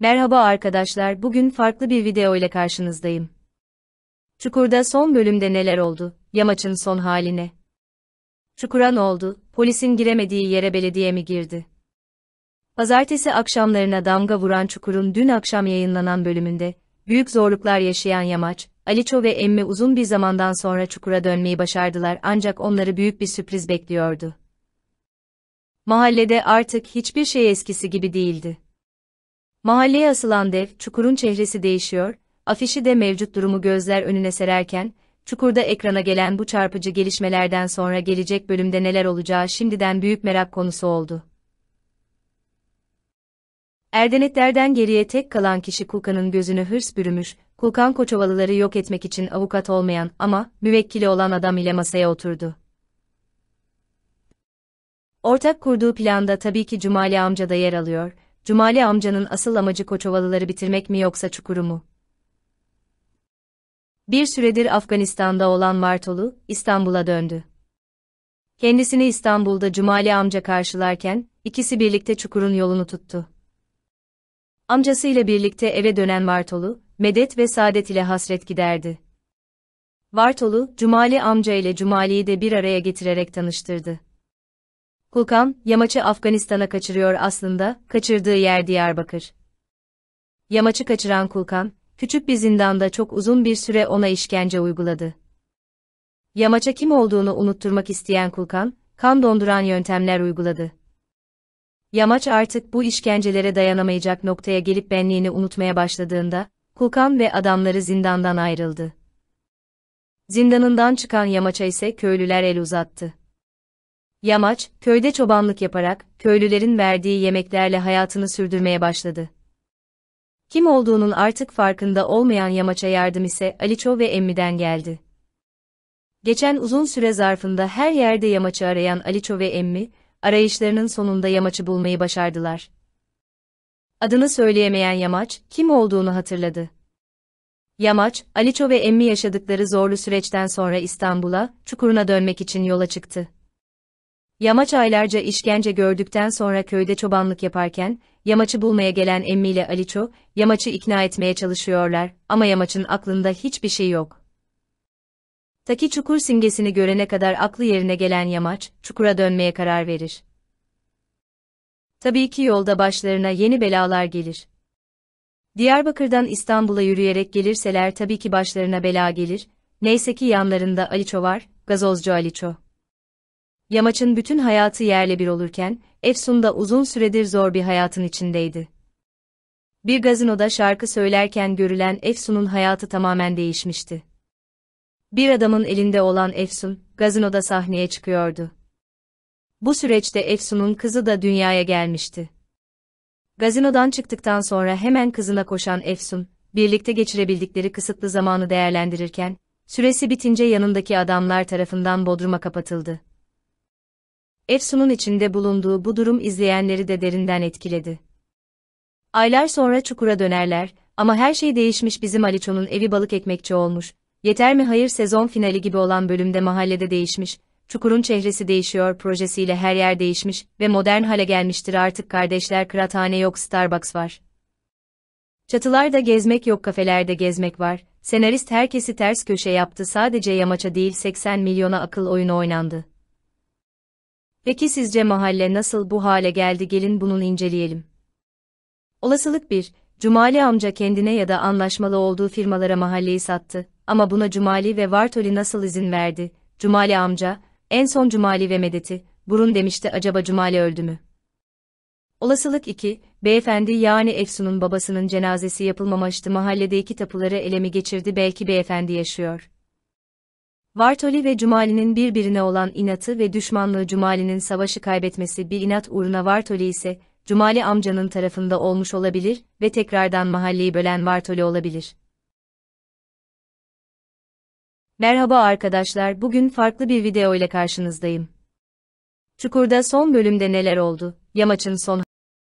Merhaba arkadaşlar bugün farklı bir video ile karşınızdayım. Çukur'da son bölümde neler oldu, yamaçın son haline. Çukura ne oldu, polisin giremediği yere belediye mi girdi? Pazartesi akşamlarına damga vuran Çukur'un dün akşam yayınlanan bölümünde, büyük zorluklar yaşayan Yamaç, Aliço ve Emmi uzun bir zamandan sonra Çukur'a dönmeyi başardılar ancak onları büyük bir sürpriz bekliyordu. Mahallede artık hiçbir şey eskisi gibi değildi. Mahalleye asılan dev, çukurun çehresi değişiyor, afişi de mevcut durumu gözler önüne sererken, çukurda ekrana gelen bu çarpıcı gelişmelerden sonra gelecek bölümde neler olacağı şimdiden büyük merak konusu oldu. Erdenetlerden geriye tek kalan kişi Kulkan'ın gözünü hırs bürümüş, Kulkan Koçovalıları yok etmek için avukat olmayan ama müvekkili olan adam ile masaya oturdu. Ortak kurduğu planda tabii ki Cumali amca da yer alıyor, Cumali amcanın asıl amacı Koçovalıları bitirmek mi yoksa çukuru mu? Bir süredir Afganistan'da olan Martolu, İstanbul'a döndü. Kendisini İstanbul'da Cumali amca karşılarken, ikisi birlikte çukurun yolunu tuttu. Amcasıyla birlikte eve dönen Martolu, medet ve saadet ile hasret giderdi. Vartolu, Cumali amca ile Cumali'yi de bir araya getirerek tanıştırdı. Kulkan Yamaç'ı Afganistan'a kaçırıyor aslında, kaçırdığı yer Diyarbakır. Yamaç'ı kaçıran Kulkan, küçük bir zindanda çok uzun bir süre ona işkence uyguladı. Yamaç'a kim olduğunu unutturmak isteyen Kulkan, kan donduran yöntemler uyguladı. Yamaç artık bu işkencelere dayanamayacak noktaya gelip benliğini unutmaya başladığında, Kulkan ve adamları zindandan ayrıldı. Zindanından çıkan Yamaç'a ise köylüler el uzattı. Yamaç, köyde çobanlık yaparak, köylülerin verdiği yemeklerle hayatını sürdürmeye başladı. Kim olduğunun artık farkında olmayan Yamaç'a yardım ise Aliço ve Emmi'den geldi. Geçen uzun süre zarfında her yerde Yamaç'ı arayan Aliço ve Emmi, arayışlarının sonunda Yamaç'ı bulmayı başardılar. Adını söyleyemeyen Yamaç, kim olduğunu hatırladı. Yamaç, Aliço ve Emmi yaşadıkları zorlu süreçten sonra İstanbul'a, Çukur'una dönmek için yola çıktı. Yamaç aylarca işkence gördükten sonra köyde çobanlık yaparken, Yamaç'ı bulmaya gelen Emmi ile Aliço, Yamaç'ı ikna etmeye çalışıyorlar ama Yamaç'ın aklında hiçbir şey yok. Taki çukur simgesini görene kadar aklı yerine gelen Yamaç, çukura dönmeye karar verir. Tabii ki yolda başlarına yeni belalar gelir. Diyarbakır'dan İstanbul'a yürüyerek gelirseler tabii ki başlarına bela gelir, neyse ki yanlarında Aliço var, gazozcu Aliço. Yamaç'ın bütün hayatı yerle bir olurken, Efsun da uzun süredir zor bir hayatın içindeydi. Bir gazinoda şarkı söylerken görülen Efsun'un hayatı tamamen değişmişti. Bir adamın elinde olan Efsun, gazinoda sahneye çıkıyordu. Bu süreçte Efsun'un kızı da dünyaya gelmişti. Gazinodan çıktıktan sonra hemen kızına koşan Efsun, birlikte geçirebildikleri kısıtlı zamanı değerlendirirken, süresi bitince yanındaki adamlar tarafından bodruma kapatıldı. Efsun'un içinde bulunduğu bu durum izleyenleri de derinden etkiledi. Aylar sonra çukura dönerler ama her şey değişmiş bizim Aliço'nun evi balık ekmekçi olmuş. Yeter mi hayır sezon finali gibi olan bölümde mahallede değişmiş, Çukur'un çehresi değişiyor projesiyle her yer değişmiş ve modern hale gelmiştir artık kardeşler kıraathane yok Starbucks var. Çatılarda gezmek yok kafelerde gezmek var, senarist herkesi ters köşe yaptı sadece yamaça değil 80 milyona akıl oyunu oynandı. Peki sizce mahalle nasıl bu hale geldi gelin bunun inceleyelim. Olasılık 1. Cumali amca kendine ya da anlaşmalı olduğu firmalara mahalleyi sattı. Ama buna Cumali ve Vartoli nasıl izin verdi? Cumali amca, en son Cumali ve Medet'i, burun demişti acaba Cumali öldü mü? Olasılık 2, beyefendi yani Efsun'un babasının cenazesi yapılmamıştı mahallede iki tapuları elemi geçirdi belki beyefendi yaşıyor. Vartoli ve Cumali'nin birbirine olan inatı ve düşmanlığı Cumali'nin savaşı kaybetmesi bir inat uğruna Vartoli ise, Cumali amcanın tarafında olmuş olabilir ve tekrardan mahalleyi bölen Vartoli olabilir. Merhaba arkadaşlar bugün farklı bir video ile karşınızdayım. Çukur'da son bölümde neler oldu, Yamaç'ın son